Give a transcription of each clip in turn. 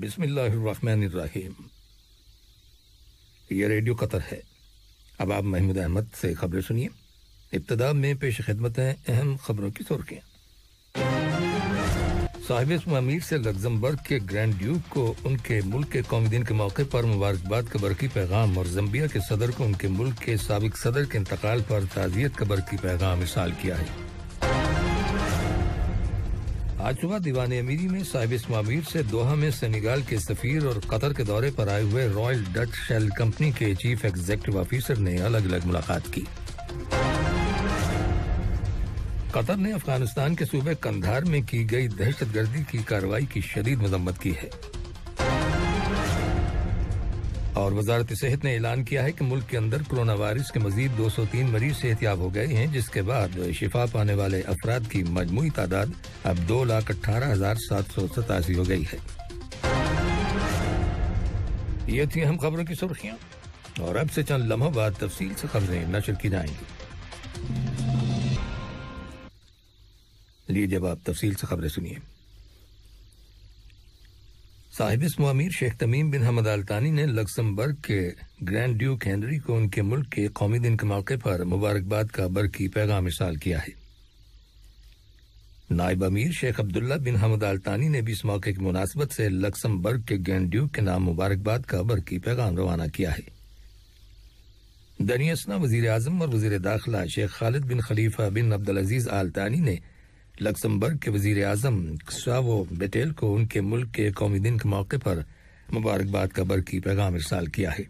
बिस्मिल्लाहिर्रहमानिर्रहीम ये radio Qatar है अब आप महमूद अहमद से खबरें सुनिए इब्तदा में पेश खिदमत हैं अहम खबरों की सुर्खियाँ साहिब ममीर से लग्जमबर्ग के ग्रैंड ड्यूक को उनके मुल्क के कौमी दिन के मौके पर मुबारकबाद का बरकी पैगाम और जम्बिया के सदर को उनके मुल्क के सबक सदर के इंतकाल पर ताजियत का बरकी पैगाम इसाल किया है आज सुबह दीवान अमीरी में साहिब इसमामीर से दोहा में सेनेगाल के सफीर और कतर के दौरे पर आए हुए रॉयल डच शेल कंपनी के चीफ एग्जीक्यूटिव ऑफिसर ने अलग अलग मुलाकात की कतर ने अफगानिस्तान के सूबे कंधार में की गई दहशतगर्दी की कार्रवाई की शदीद मजम्मत की है और वजारत सेहत ने ऐलान किया है कि मुल्क के अंदर कोरोना वायरस के मजीद 203 मरीज सेहतियाब हो गए हैं जिसके बाद शिफा पाने वाले अफराद की मजमू तादाद अब दो लाख अट्ठारह हजार सात सौ सतासी हो गई है ये थी अहम खबरों की सुर्खियाँ और अब से चंद लम्हों बाद तफसील से खबरें नशर की जाएंगी लीजिए अब आप तफसील से खबरें सुनिए साहिब मामीर शेख तमीम बिन हमद अल्तानी ने लक्समबर्ग के ग्रैंड ड्यूक हेनरी को उनके मुल्क के कौमी दिन के मौके पर मुबारकबाद का बरकी पैगाम इरसाल किया है नायब अमीर शेख अब्दुल्ला बिन हमद अल्तानी ने भी इस मौके की मुनासबत से लक्समबर्ग के ग्रैंड ड्यूक के नाम मुबारकबाद का बरकी पैगाम रवाना किया है दनियसना वजीर अजम और वजीर दाखिला शेख खालिद बिन खलीफा बिन अब्दुल अजीज अल्तानी ने लक्समबर्ग के वजीर आजम शावो बेटेल को उनके मुल्क के कौमी दिन के मौके पर मुबारकबाद का बरकी पैगाम इरसाल किया है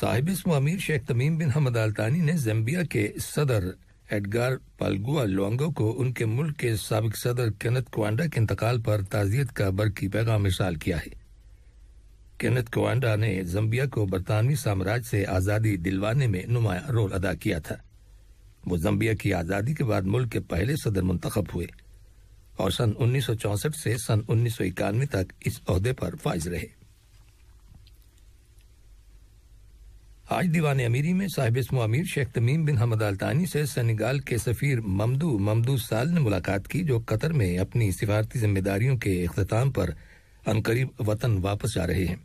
साहिब इसम अमीर शेख तमीम बिन हमद अल्तानी ने जम्बिया के सदर एडगार पालगुआ लोंगो को उनके मुल्क के सबक सदर केनत कोवांडा के इंतकाल पर ताजियत का बरकी पैगाम इरसाल किया है केनत कोवांडा ने जम्बिया को बरतानवी साम्राज्य से आज़ादी दिलवाने में नुमाया रोल अदा किया था वो जम्बिया की आज़ादी के बाद मुल्क के पहले सदर मुंतखब हुए और सन 1964 से सन उन्नीस तक इस अहदे पर फाइज रहे आज दीवान अमीरी में साहिब अमीर शेख तमीम बिन हमद अल्तानी से सेनेगाल के सफ़ीर ममदू ममदू साल ने मुलाकात की जो कतर में अपनी सिफारती जिम्मेदारियों के अख्ताम पर अनकरीब वतन वापस जा रहे हैं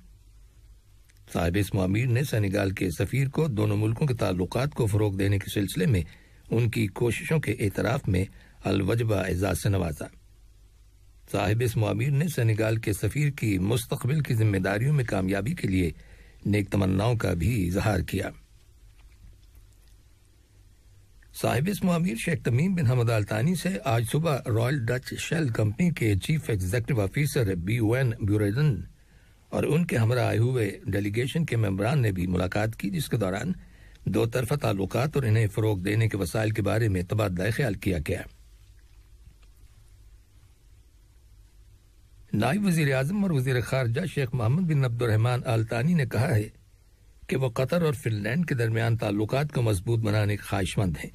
साहिब अमीर ने सेनेगाल के सफ़ीर को दोनों मुल्कों के ताल्लुक को फ़रोग देने के सिलसिले में उनकी कोशिशों के एतराफ़ में अलवजबा एजाज से नवाजा साहिब इस मामिर ने सेनेगाल के सफ़ीर की मुस्तबिल की जिम्मेदारियों में कामयाबी के लिए नेक तमन्नाओं का भी इजहार किया साहिब इस मामिर शेख तमीम बिन हमद अल्तानी से आज सुबह रॉयल डच शेल कंपनी के chief executive officer Ben Beurden और उनके हमरा आए हुए डेलीगेशन के मेम्बरान ने भी मुलाकात की जिसके दौरान दो तरफा ताल्लुक और इन्हें फ़रोग देने के वसाइल के बारे में तबादला ख्याल किया गया नायब वजीर अजम और वजीर खारजा शेख मोहम्मद बिन अब्दुलरहमान अलतानी ने कहा है कि वह कतर और फिनलैंड के दरमियान ताल्लुक को मजबूत बनाने के ख्वाहिशमंद हैं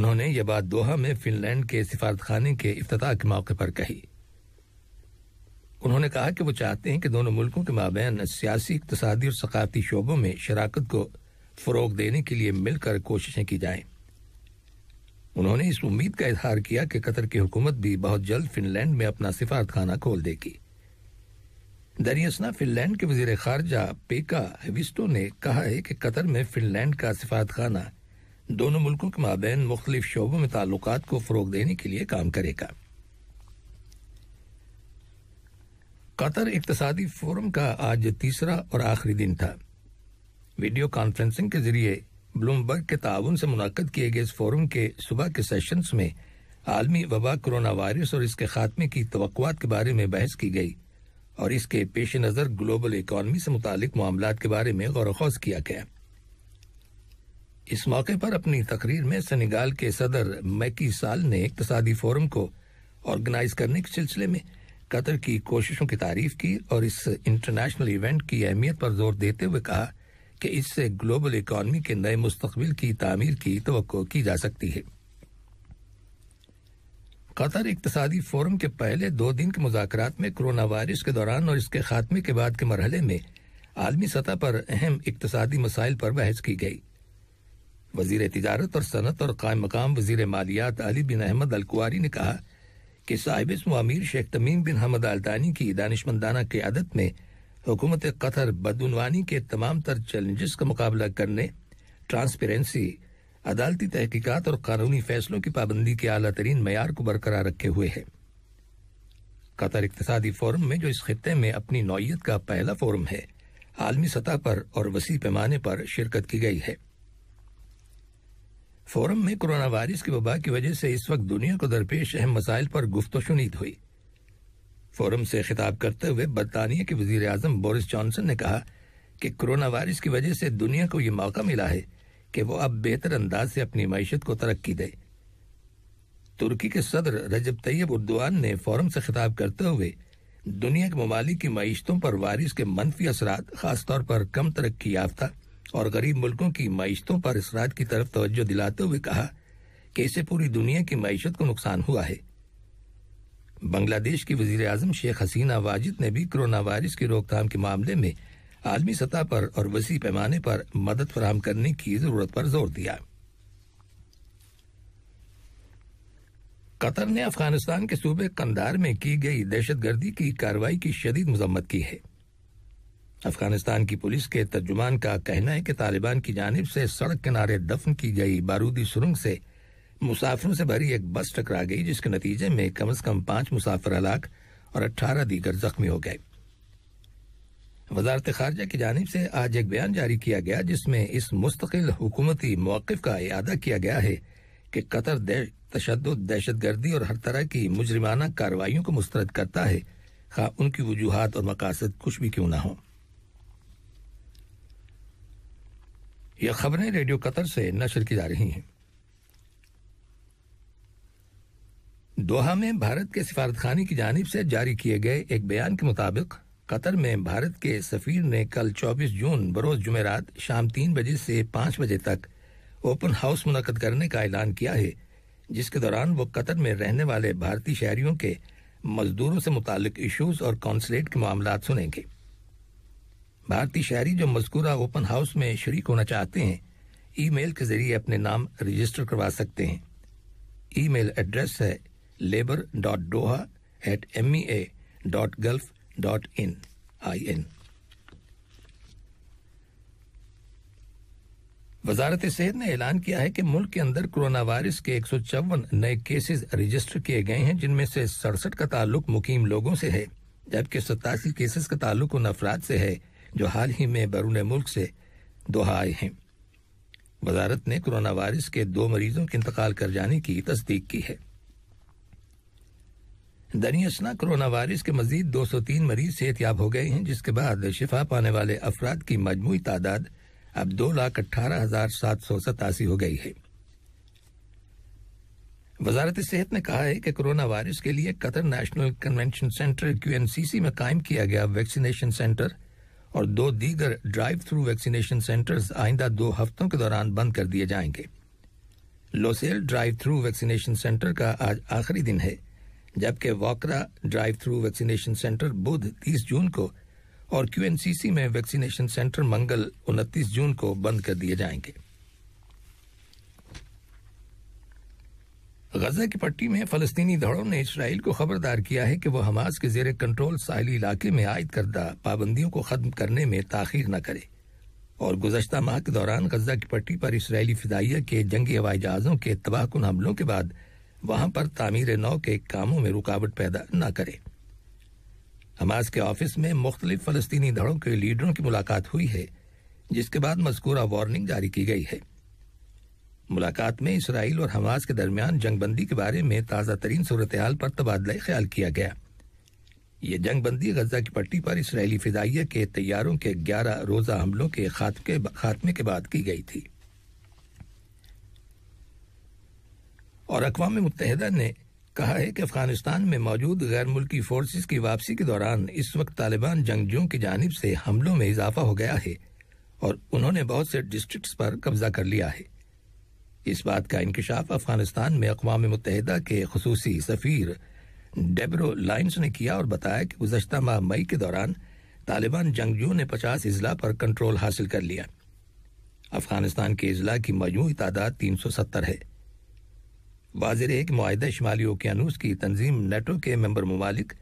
उन्होंने यह बात दोहा में फिनलैंड के सिफारतखाने के अफ्ताह के मौके पर कही उन्होंने कहा कि वो चाहते हैं कि दोनों मुल्कों के माबेन सियासी इकतदी और सकाफती शोबों में शराकत को फरोग देने के लिए मिलकर कोशिशें की जाएं। उन्होंने इस उम्मीद का इजहार किया कि कतर की हुकूमत भी बहुत जल्द फिनलैंड में अपना सिफारतखाना खाना खोल देगी दरियसना फिनलैंड के वजीर खारजा पेका हेविस्टो ने कहा है कि कतर में फिनलैंड का सिफारतखाना खाना दोनों मुल्कों के माबेन मुख्तलिफ शोबों में ताल्लुक को फ़रोग देने के लिए काम करेगा कतर इकतसादी फोरम का आज तीसरा और आखिरी दिन था वीडियो कॉन्फ्रेंसिंग के जरिए ब्लूमबर्ग के ताउन से मुनद किए गए इस फोरम के सुबह के सेशंस में आलमी वबा कोरोना वायरस और इसके खात्मे की तो के बारे में बहस की गई और इसके पेश नज़र ग्लोबल इकानमी से मुतल मामला के बारे में गौर वौज किया गया इस मौके पर अपनी तकरीर में सनीगाल के सदर मैकी साल ने इकतदी फोरम को ऑर्गेनाइज करने के सिलसिले में कतर की कोशिशों की तारीफ की और इस इंटरनेशनल इवेंट की अहमियत पर जोर देते हुए कहा कि इससे ग्लोबल इकॉनमी के नए मुस्तबिल की तमीर की तो की जा सकती है कतर इकतदी फोरम के पहले दो दिन के मुजात में कोरोना वायरस के दौरान और इसके खात्मे के बाद के मरहले में आलमी सतह पर अहम इकतदी मसाइल पर बहस की गई वजीर तजारत और सनत और कायम मकाम वजीर मालियात अली बिन अहमद अलकुआरी ने कहा कि साहिब अमीर शेख तमीम बिन हमद अल्तानी की दानशमंदाना क्यादत में हुकूमत कतर बदनवानी के तमाम तर चैलेंजेस का मुकाबला करने ट्रांसपेरेंसी अदालती तहकीकत और कानूनी फैसलों की पाबंदी के अला तरीन मैार को बरकरार रखे हुए है कतर इकतदी फोरम में जो इस खत्े में अपनी नौीयत का पहला फोरम है आलमी सतह पर और वसी पैमाने पर शिरकत की गई है फोरम में कोरोना वायरस की वबा की वजह से इस वक्त दुनिया को दरपेश अहम मसाइल पर गुफ्त शुनीद हुई फोरम से खिताब करते हुए बरतानिया के वजीर अजम बोरिस जॉनसन ने कहा कि कोरोना वायरस की वजह से दुनिया को यह मौका मिला है कि वो अब बेहतर अंदाज से अपनी मीशत को तरक्की दे तुर्की के सदर रजब तैयब उर्दवान ने फोरम से खिताब करते हुए दुनिया के ममालिक की मीशतों पर वायरस के मनफी असर खासतौर पर कम तरक्की याफ्ता और गरीब मुल्कों की मीशतों पर इसरात की तरफ तोज्जो दिलाते हुए कहा कि इसे पूरी दुनिया की मीशत को नुकसान हुआ है बांग्लादेश की वजीर अजम शेख हसीना वाजिद ने भी कोरोना वायरस की रोकथाम के मामले में आलमी सतह पर और वसी पैमाने पर मदद फराम करने की जरूरत पर जोर दिया कतर ने अफगानिस्तान के सूबे कंदार में की गई दहशत गर्दी की कार्रवाई की शदीद मजम्मत की है अफगानिस्तान की पुलिस के तर्जुमान का कहना है कि तालिबान की जानब से सड़क किनारे दफन की गई बारूदी सुरंग से मुसाफिरों से भरी एक बस टकरा गई जिसके नतीजे में कम से कम पांच मुसाफिर हलाक और अट्ठारह दीगर जख्मी हो गए वजारत खारजा की जानब से आज एक बयान जारी किया गया जिसमें इस मुस्तकिल हुकूमती मौकफ का अदा किया गया है कि कतर तशद दहशत गर्दी और हर तरह की मुजरमाना कार्रवाइयों को मुस्तरद करता है खा उनकी वजूहत और मकासद कुछ भी क्यों ना हो यह खबरें रेडियो कतर से नशर की जा रही हैं दोहा में भारत के सिफारतखाने की जानब से जारी किए गए एक बयान के मुताबिक कतर में भारत के सफीर ने कल 24 जून बरोज जुमेरात शाम तीन बजे से पाँच बजे तक ओपन हाउस मुनद करने का ऐलान किया है जिसके दौरान वो कतर में रहने वाले भारतीय शहरियों के मजदूरों से मुतल इशूज और कौंसलेट के मामला सुनेंगे भारतीय शहरी जो मजकूरा ओपन हाउस में शरीक होना चाहते हैं ई मेल के जरिए अपने नाम रजिस्टर करवा सकते हैं ई मेल एड्रेस है labour dot Doha at M E A dot gulf dot in I N वजारत सेहत ने ऐलान किया है कि मुल्क के अंदर कोरोना वायरस के एक नए केसेज रजिस्टर किए गए हैं जिनमें से सड़सठ का ताल्लुक मुकीम लोगों से है जबकि सतासी केसेस का ताल्लुक उन अफराद से है जो हाल ही में बैरून मुल्क से दोहा आए हैं वजारत ने कोरोना वायरस के दो मरीजों के इंतकाल कर जाने की तस्दीक की है दनियशना कोरोना वायरस के मजीद 203 मरीज सेहतियाब हो गए हैं जिसके बाद शिफा पाने वाले अफराद की मजमू तादाद अब दो लाख अट्ठारह हजार सात सौ सतासी हो गई है वजारत सेहत ने कहा है कि कोरोना वायरस के लिए Qatar national convention centre Q N C C में कायम किया गया वैक्सीनेशन सेंटर और दो दीगर ड्राइव थ्रू वैक्सीनेशन सेंटर्स आइंदा दो हफ्तों के दौरान बंद कर दिए जाएंगे Lusail drive through vaccination centre का आज आखिरी दिन है जबकि Wakra drive through vaccination centre बुध 30 जून को और क्यूएनसीसी में वैक्सीनेशन सेंटर मंगल 29 जून को बंद कर दिए जाएंगे गजा की पट्टी में फलस्तीनी धड़ों ने इसराइल को खबरदार किया है कि वह हमास के जेर कंट्रोल साहली इलाके में आयद करदा पाबंदियों को खत्म करने में ताखिर न करे और गुजशत माह के दौरान गजा की पट्टी पर इसराइली फिदाइया के जंगी हवाई जहाज़ों के तबाहकुन हमलों के बाद वहां पर तामीर नौ के कामों में रुकावट पैदा न करे हमास के ऑफिस में मुख्तलिफ फलस्तीनी धड़ों के लीडरों की मुलाकात हुई है जिसके बाद मजकूरा वार्निंग जारी की गई है मुलाकात में इसराइल और हमास के दरमियान जंगबंदी के बारे में ताज़ा तरीन सूरत हाल पर तबादला ख्याल किया गया ये जंगबंदी गजा की पट्टी पर इसराइली फिजाइय के तैयारों के ग्यारह रोज़ा हमलों के खात्मे के बाद की गई थी और अकवा मुतहदा ने कहा है कि अफगानिस्तान में मौजूद गैर मुल्की फोर्सेस की वापसी के दौरान इस वक्त तालिबान जंगजुओं की जानब से हमलों में इजाफा हो गया है और उन्होंने बहुत से डिस्ट्रिक्ट्स पर कब्जा कर लिया है इस बात का इंकशाफ अफगानिस्तान में अकवा मुतहदा के खसूस सफ़ीर डेबरो लाइन्स ने किया और बताया कि गुजशत माह मई के दौरान तालिबान जंगजुओं ने पचास अजला पर कंट्रोल हासिल कर लिया अफगानिस्तान के अजला की मजमू तादाद तीन सौ सत्तर है बाजर एक माहदा शुमाली ओकेानूस की तंजीम नेटो के मेम्बर ममालिक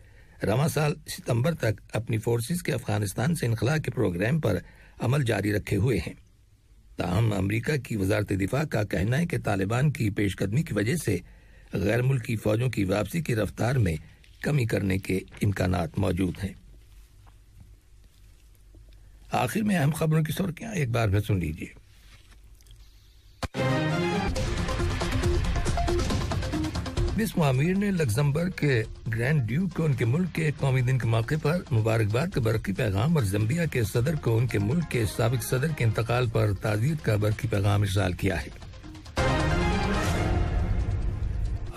रवा साल सितम्बर तक अपनी फोर्स के अफगानिस्तान से इनखला के प्रोग्राम पर अमल जारी रखे हुए हैं ताहम अमरीका की वजारत दिफा का कहना है कि तालिबान की पेशकदमी की वजह से गैर मुल्की फौजों की वापसी की रफ्तार में कमी करने के इम्कान मौजूद हैं आखिर में अहम खबरों की सुर्खियाँ एक बार में सुन लीजिए इस मामिर ने लग्जमबर्ग के ग्रैंड ड्यूक को उनके मुल्क के कौमी दिन के मौके पर मुबारकबाद का बरकी पैगाम और जम्बिया के सदर को उनके मुल्क के सबक सदर के इंतकाल पर ताजियत का बरकी पैगाम इशाल किया है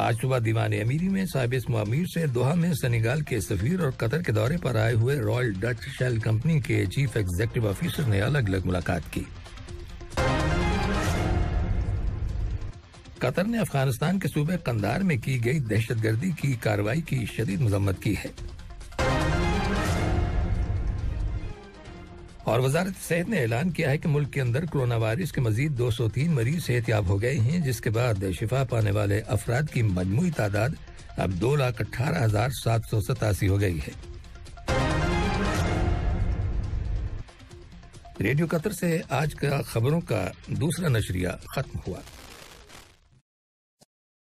आज सुबह दीवान अमीरी में साहिब इस मामिर से दोहा में सनीगाल के सफीर और कतर के दौरे पर आए हुए रॉयल डच शेल कंपनी के चीफ एग्जीक्यूटिव ऑफिसर ने अलग अलग मुलाकात की कतर ने अफगानिस्तान के सूबे कंदार में की गई दहशतगर्दी की कार्रवाई की शदीद मजम्मत की है और वजारत सेहत ने ऐलान किया है कि मुल्क के अंदर कोरोना वायरस के मजीद 203 मरीज सेहतियाब हो गए हैं जिसके बाद शिफा पाने वाले अफराद की मजमू तादाद अब दो लाख अट्ठारह हजार सात सौ सतासी हो गई है रेडियो कतर से आज का खबरों का दूसरा नशरिया खत्म हुआ